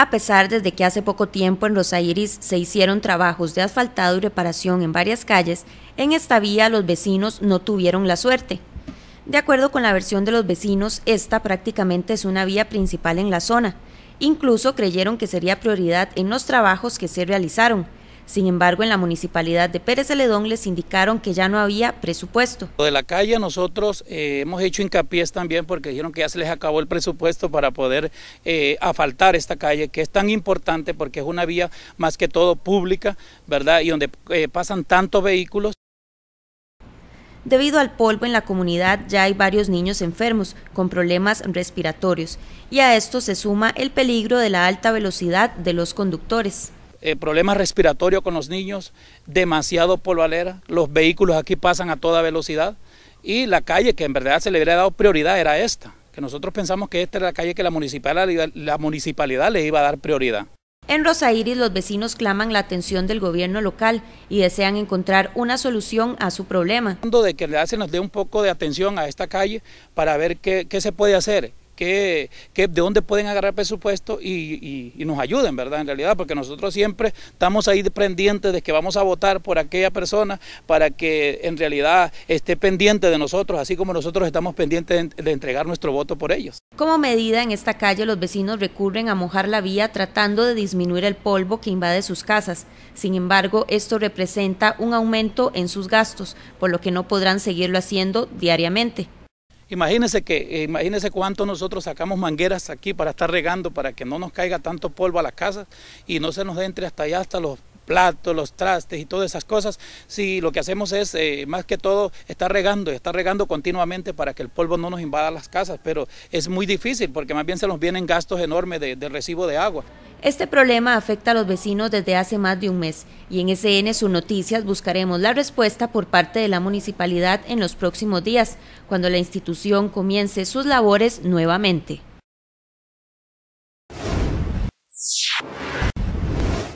a pesar desde que hace poco tiempo en Los Aires se hicieron trabajos de asfaltado y reparación en varias calles, en esta vía los vecinos no tuvieron la suerte. De acuerdo con la versión de los vecinos, esta prácticamente es una vía principal en la zona. Incluso creyeron que sería prioridad en los trabajos que se realizaron, sin embargo, en la municipalidad de Pérez Celedón les indicaron que ya no había presupuesto. de la calle nosotros eh, hemos hecho hincapié también porque dijeron que ya se les acabó el presupuesto para poder afaltar eh, asfaltar esta calle que es tan importante porque es una vía más que todo pública, ¿verdad? Y donde eh, pasan tantos vehículos. Debido al polvo en la comunidad ya hay varios niños enfermos con problemas respiratorios y a esto se suma el peligro de la alta velocidad de los conductores. Eh, problemas respiratorios con los niños, demasiado polvalera, los vehículos aquí pasan a toda velocidad y la calle que en verdad se le hubiera dado prioridad era esta, que nosotros pensamos que esta era la calle que la municipalidad, la municipalidad le iba a dar prioridad. En Rosairis los vecinos claman la atención del gobierno local y desean encontrar una solución a su problema. De que se nos dé un poco de atención a esta calle para ver qué, qué se puede hacer que, de dónde pueden agarrar presupuesto y, nos ayuden, ¿verdad? En realidad, porque nosotros siempre estamos ahí pendientes de que vamos a votar por aquella persona para que en realidad esté pendiente de nosotros, así como nosotros estamos pendientes de entregar nuestro voto por ellos. Como medida en esta calle, los vecinos recurren a mojar la vía tratando de disminuir el polvo que invade sus casas. Sin embargo, esto representa un aumento en sus gastos, por lo que no podrán seguirlo haciendo diariamente. Imagínense que, eh, imagínense cuánto nosotros sacamos mangueras aquí para estar regando, para que no nos caiga tanto polvo a las casas y no se nos entre hasta allá, hasta los platos, los trastes y todas esas cosas, si lo que hacemos es eh, más que todo estar regando, estar regando continuamente para que el polvo no nos invada las casas, pero es muy difícil porque más bien se nos vienen gastos enormes de recibo de agua. Este problema afecta a los vecinos desde hace más de un mes y en SN Sus Noticias buscaremos la respuesta por parte de la municipalidad en los próximos días, cuando la institución comience sus labores nuevamente.